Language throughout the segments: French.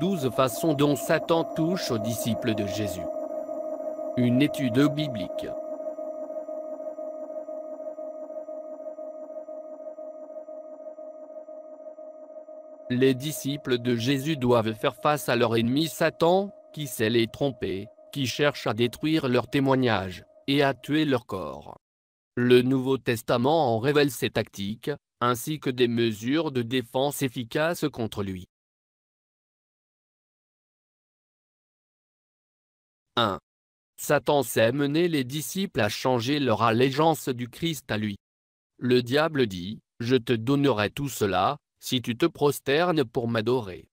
12 façons dont Satan touche aux disciples de Jésus. Une étude biblique. Les disciples de Jésus doivent faire face à leur ennemi Satan, qui sait les tromper, qui cherche à détruire leurs témoignages, et à tuer leur corps. Le Nouveau Testament en révèle ses tactiques, ainsi que des mesures de défense efficaces contre lui. 1. Satan sait mener les disciples à changer leur allégeance du Christ à lui. Le diable dit, Je te donnerai tout cela, si tu te prosternes pour m'adorer.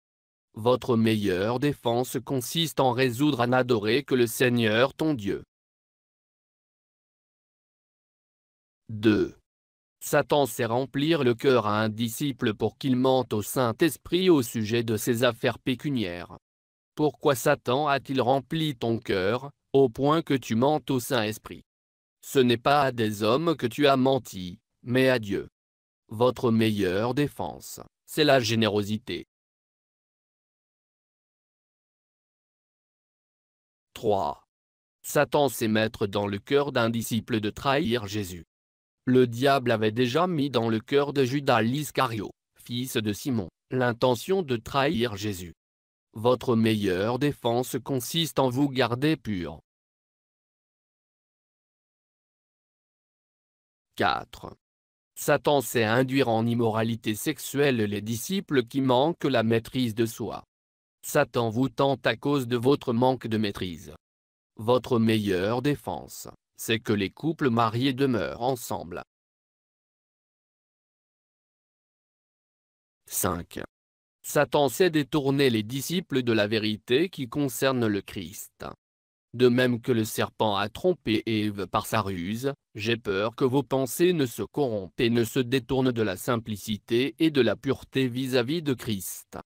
Votre meilleure défense consiste en résoudre à n'adorer que le Seigneur ton Dieu. 2. Satan sait remplir le cœur à un disciple pour qu'il mente au Saint-Esprit au sujet de ses affaires pécuniaires. Pourquoi Satan a-t-il rempli ton cœur, au point que tu mentes au Saint-Esprit Ce n'est pas à des hommes que tu as menti, mais à Dieu. Votre meilleure défense, c'est la générosité. 3. Satan sait mettre dans le cœur d'un disciple de trahir Jésus. Le diable avait déjà mis dans le cœur de Judas l'Iscario, fils de Simon, l'intention de trahir Jésus. Votre meilleure défense consiste en vous garder pur. 4. Satan sait induire en immoralité sexuelle les disciples qui manquent la maîtrise de soi. Satan vous tente à cause de votre manque de maîtrise. Votre meilleure défense, c'est que les couples mariés demeurent ensemble. 5. Satan sait détourner les disciples de la vérité qui concerne le Christ. De même que le serpent a trompé Ève par sa ruse, j'ai peur que vos pensées ne se corrompent et ne se détournent de la simplicité et de la pureté vis-à-vis -vis de Christ.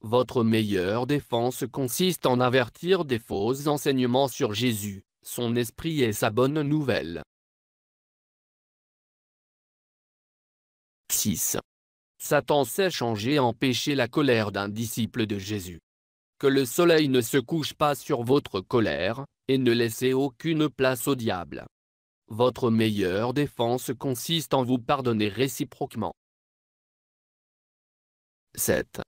Votre meilleure défense consiste en avertir des faux enseignements sur Jésus, son esprit et sa bonne nouvelle. 6. Satan s'est changé empêcher la colère d'un disciple de Jésus. Que le soleil ne se couche pas sur votre colère, et ne laissez aucune place au diable. Votre meilleure défense consiste en vous pardonner réciproquement. 7.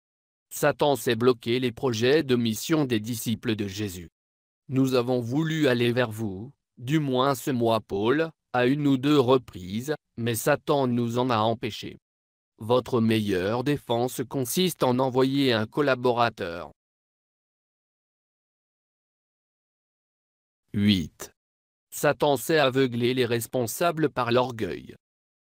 Satan s'est bloqué les projets de mission des disciples de Jésus. Nous avons voulu aller vers vous, du moins ce mois Paul, à une ou deux reprises, mais Satan nous en a empêchés. Votre meilleure défense consiste en envoyer un collaborateur. 8. Satan sait aveugler les responsables par l'orgueil.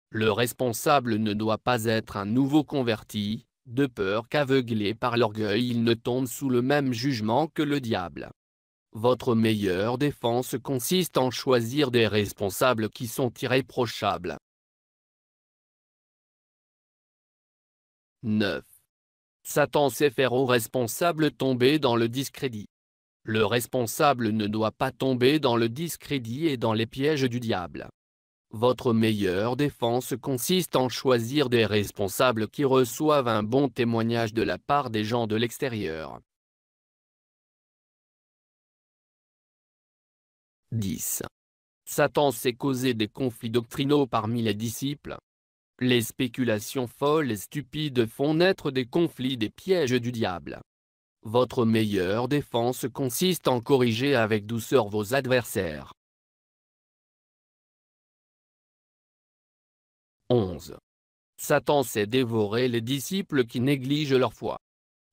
Le responsable ne doit pas être un nouveau converti, de peur qu'aveuglé par l'orgueil il ne tombe sous le même jugement que le diable. Votre meilleure défense consiste en choisir des responsables qui sont irréprochables. 9. Satan sait faire aux responsable tomber dans le discrédit. Le responsable ne doit pas tomber dans le discrédit et dans les pièges du diable. Votre meilleure défense consiste en choisir des responsables qui reçoivent un bon témoignage de la part des gens de l'extérieur. 10. Satan sait causé des conflits doctrinaux parmi les disciples, les spéculations folles et stupides font naître des conflits des pièges du diable. Votre meilleure défense consiste en corriger avec douceur vos adversaires. 11. Satan sait dévorer les disciples qui négligent leur foi.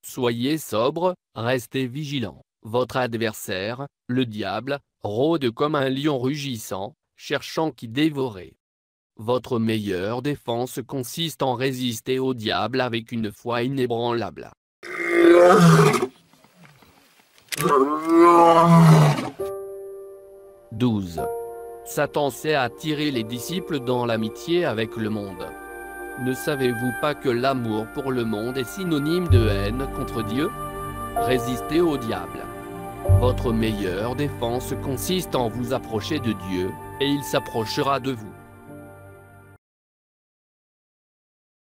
Soyez sobre, restez vigilants. Votre adversaire, le diable, rôde comme un lion rugissant, cherchant qui dévorer. Votre meilleure défense consiste en résister au diable avec une foi inébranlable. « 12. Satan sait attirer les disciples dans l'amitié avec le monde. Ne savez-vous pas que l'amour pour le monde est synonyme de haine contre Dieu Résistez au diable. Votre meilleure défense consiste en vous approcher de Dieu, et il s'approchera de vous.